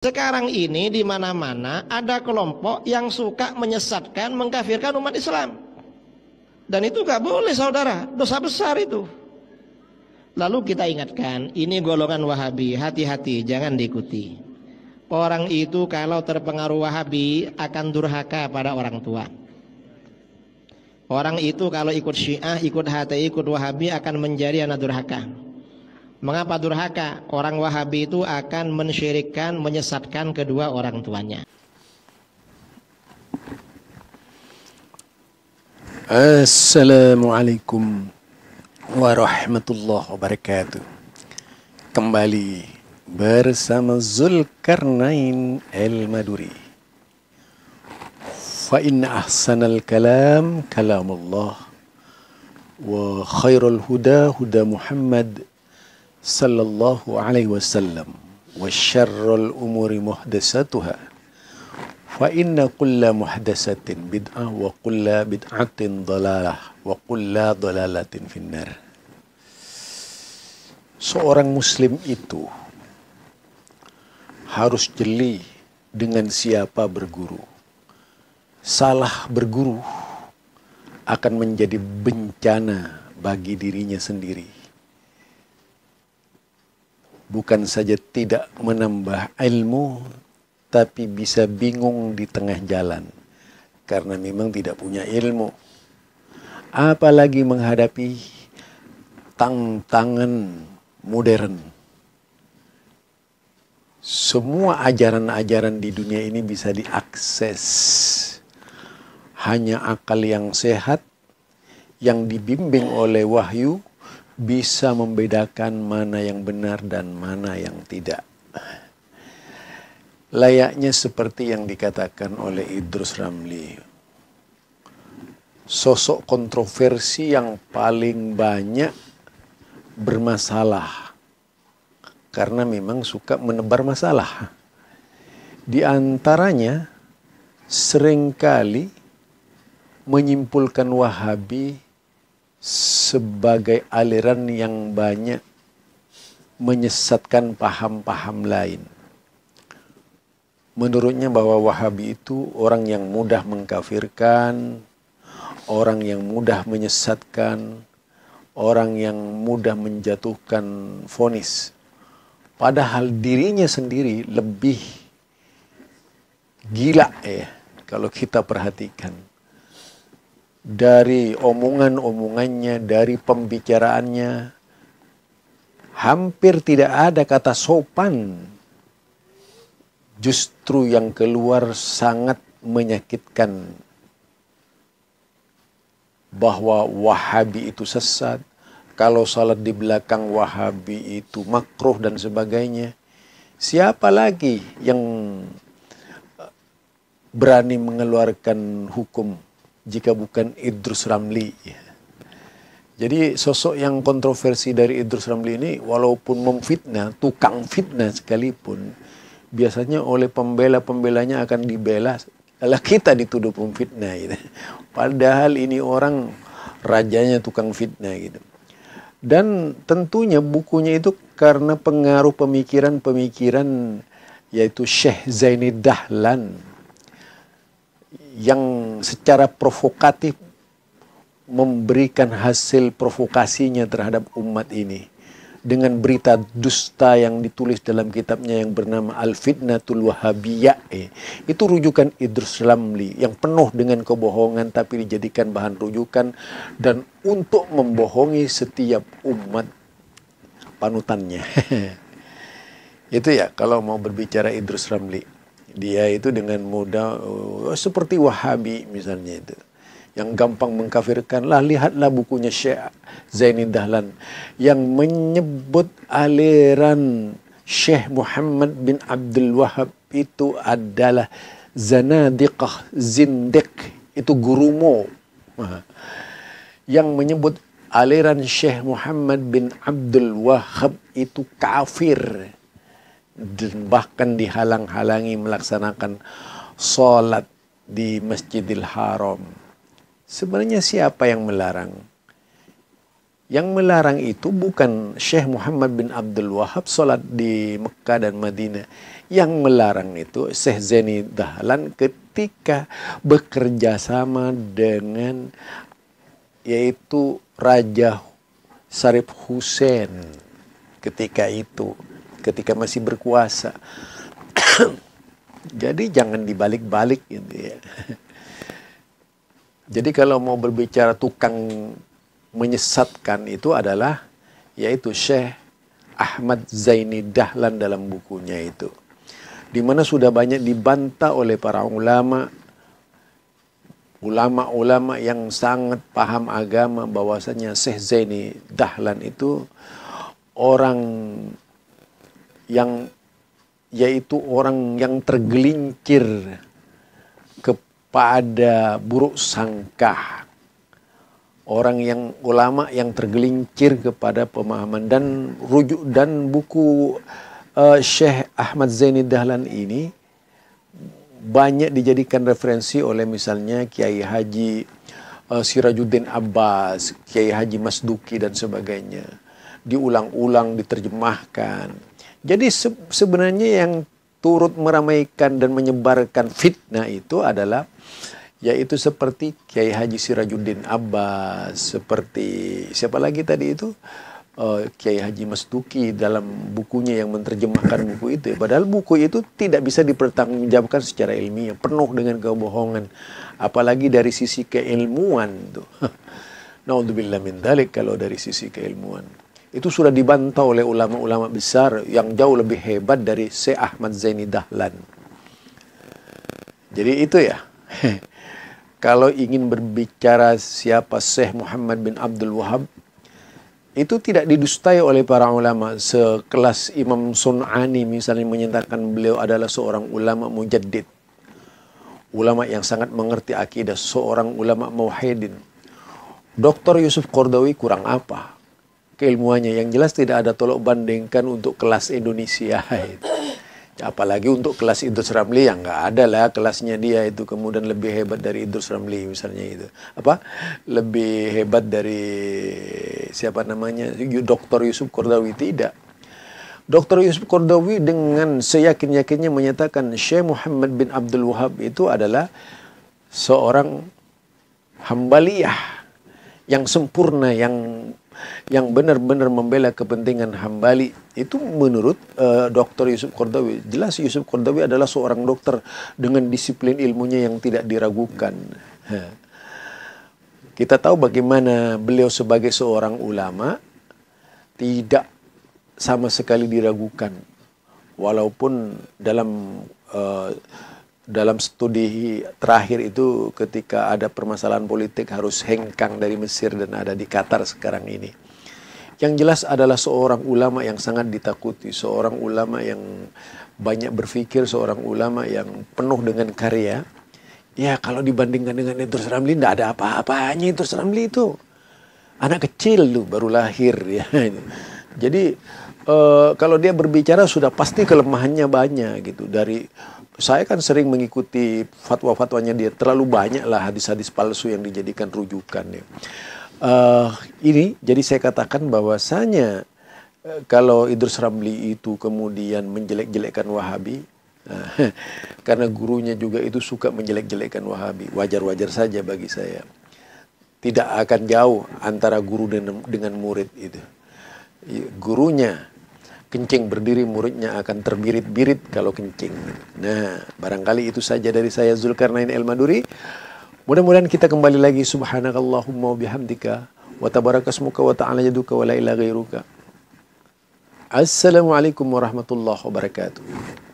Sekarang ini di mana-mana ada kelompok yang suka menyesatkan, mengkafirkan umat Islam. Dan itu gak boleh saudara, dosa besar itu. Lalu kita ingatkan, ini golongan Wahabi, hati-hati, jangan diikuti. Orang itu kalau terpengaruh Wahabi akan durhaka pada orang tua. Orang itu kalau ikut Syiah, ikut HTI, ikut Wahabi akan menjadi anak durhaka. Mengapa durhaka? Orang Wahabi itu akan mensyirikkan, menyesatkan kedua orang tuanya. Assalamualaikum warahmatullahi wabarakatuh. Kembali bersama Zulkarnain Al-Maduri. Fa inna ahsanal kalam kalamullah wa khairul huda huda Muhammad sallallahu alaihi wasallam wa syarrul umuri muhdasatuha fa inna kulla muhdasatin bid'ah wa kulla bid'atin dalalah wa kulla finnar seorang muslim itu harus jeli dengan siapa berguru salah berguru akan menjadi bencana bagi dirinya sendiri bukan saja tidak menambah ilmu, tapi bisa bingung di tengah jalan karena memang tidak punya ilmu. Apalagi menghadapi tantangan modern. Semua ajaran-ajaran di dunia ini bisa diakses. Hanya akal yang sehat yang dibimbing oleh wahyu bisa membedakan mana yang benar dan mana yang tidak. Layaknya seperti yang dikatakan oleh Idrus Ramli. Sosok kontroversi yang paling banyak bermasalah. Karena memang suka menebar masalah. Di antaranya seringkali menyimpulkan Wahabi sebagai aliran yang banyak menyesatkan paham-paham lain. Menurutnya bahwa Wahabi itu orang yang mudah mengkafirkan, orang yang mudah menyesatkan, orang yang mudah menjatuhkan fonis, Padahal dirinya sendiri lebih gila ya kalau kita perhatikan dari omongan-omongannya, dari pembicaraannya, hampir tidak ada kata sopan. Justru yang keluar sangat menyakitkan bahwa Wahabi itu sesat. Kalau salat di belakang Wahabi itu makruh dan sebagainya. Siapa lagi yang eh, berani mengeluarkan hukum jika bukan Idrus Ramli. Ya. Jadi sosok yang kontroversi dari Idrus Ramli ini walaupun memfitnah, tukang fitnah sekalipun, biasanya oleh pembela-pembelanya akan dibela, Kalau kita dituduh pemfitnah gitu. Padahal ini orang rajanya tukang fitnah gitu. Dan tentunya bukunya itu karena pengaruh pemikiran-pemikiran yaitu Syekh Zaini Dahlan yang secara provokatif memberikan hasil provokasinya terhadap umat ini dengan berita dusta yang ditulis dalam kitabnya yang bernama Al-Fitnatul Wahabiyah eh. itu rujukan Idrus Lamli yang penuh dengan kebohongan tapi dijadikan bahan rujukan dan untuk membohongi setiap umat panutannya itu ya kalau mau berbicara Idrus Ramli dia itu dengan mudah oh, seperti Wahabi misalnya itu. Yang gampang mengkafirkan. Lah lihatlah bukunya Syekh Zaini Dahlan yang menyebut aliran Syekh Muhammad bin Abdul Wahab itu adalah zanadiqah zindik itu gurumu yang menyebut aliran Syekh Muhammad bin Abdul Wahab itu kafir bahkan dihalang-halangi melaksanakan sholat di Masjidil Haram. Sebenarnya siapa yang melarang? Yang melarang itu bukan Syekh Muhammad bin Abdul Wahab sholat di Mekah dan Madinah. Yang melarang itu Syekh Zaini Dahlan ketika bekerja sama dengan yaitu Raja Syarif Hussein ketika itu ketika masih berkuasa. Jadi jangan dibalik-balik gitu ya. Jadi kalau mau berbicara tukang menyesatkan itu adalah yaitu Syekh Ahmad Zaini Dahlan dalam bukunya itu. Di mana sudah banyak dibantah oleh para ulama ulama-ulama yang sangat paham agama bahwasanya Syekh Zaini Dahlan itu orang yang yaitu orang yang tergelincir kepada buruk sangka. Orang yang ulama yang tergelincir kepada pemahaman dan rujuk dan buku uh, Syekh Ahmad Zaini Dahlan ini banyak dijadikan referensi oleh misalnya Kiai Haji uh, Sirajuddin Abbas, Kiai Haji Masduki dan sebagainya. Diulang-ulang, diterjemahkan jadi se sebenarnya yang turut meramaikan dan menyebarkan fitnah itu adalah yaitu seperti Kiai Haji Sirajuddin Abbas, seperti siapa lagi tadi itu? uh, Kiai Haji Masduki dalam bukunya yang menerjemahkan buku itu. Ya. Padahal buku itu tidak bisa dipertanggungjawabkan secara ilmiah, penuh dengan kebohongan, apalagi dari sisi keilmuan tuh. Naudzubillah min kalau dari sisi keilmuan itu sudah dibantah oleh ulama-ulama besar yang jauh lebih hebat dari Syekh Ahmad Zaini Dahlan. Jadi itu ya. Kalau ingin berbicara siapa Syekh Muhammad bin Abdul Wahab, itu tidak didustai oleh para ulama sekelas Imam Sun'ani misalnya menyatakan beliau adalah seorang ulama mujaddid. Ulama yang sangat mengerti akidah, seorang ulama muwahhidin. Dr. Yusuf Kordawi kurang apa? keilmuannya. Yang jelas tidak ada tolok bandingkan untuk kelas Indonesia. Itu. Apalagi untuk kelas Idrus Ramli yang nggak ada lah kelasnya dia itu kemudian lebih hebat dari Idrus Ramli misalnya itu apa lebih hebat dari siapa namanya Dr. Yusuf Kordawi tidak Dr. Yusuf Kordawi dengan seyakin-yakinnya menyatakan Syekh Muhammad bin Abdul Wahab itu adalah seorang hambaliyah yang sempurna yang yang benar-benar membela kepentingan Hambali itu menurut uh, eh, Dr. Yusuf Kordawi jelas Yusuf Kordawi adalah seorang dokter dengan disiplin ilmunya yang tidak diragukan. Kita tahu bagaimana beliau sebagai seorang ulama tidak sama sekali diragukan walaupun dalam uh, dalam studi terakhir itu ketika ada permasalahan politik harus hengkang dari Mesir dan ada di Qatar sekarang ini. Yang jelas adalah seorang ulama yang sangat ditakuti, seorang ulama yang banyak berpikir, seorang ulama yang penuh dengan karya. Ya kalau dibandingkan dengan Idrus Ramli tidak ada apa-apanya Idrus Ramli itu. Anak kecil tuh baru lahir ya. Jadi e, kalau dia berbicara sudah pasti kelemahannya banyak gitu dari saya kan sering mengikuti fatwa-fatwanya dia terlalu banyak lah hadis-hadis palsu yang dijadikan rujukan ya. Uh, ini jadi saya katakan bahwasanya eh, kalau Idrus Ramli itu kemudian menjelek-jelekkan Wahabi eh, karena gurunya juga itu suka menjelek-jelekkan Wahabi wajar-wajar saja bagi saya tidak akan jauh antara guru dengan murid itu gurunya kencing berdiri muridnya akan terbirit-birit kalau kencing. Nah, barangkali itu saja dari saya Zulkarnain El Maduri. Mudah-mudahan kita kembali lagi subhanakallahumma bihamdika wa tabarakasmuka wa ta'ala jaduka wa la ilaha ghairuka. Assalamualaikum warahmatullahi wabarakatuh.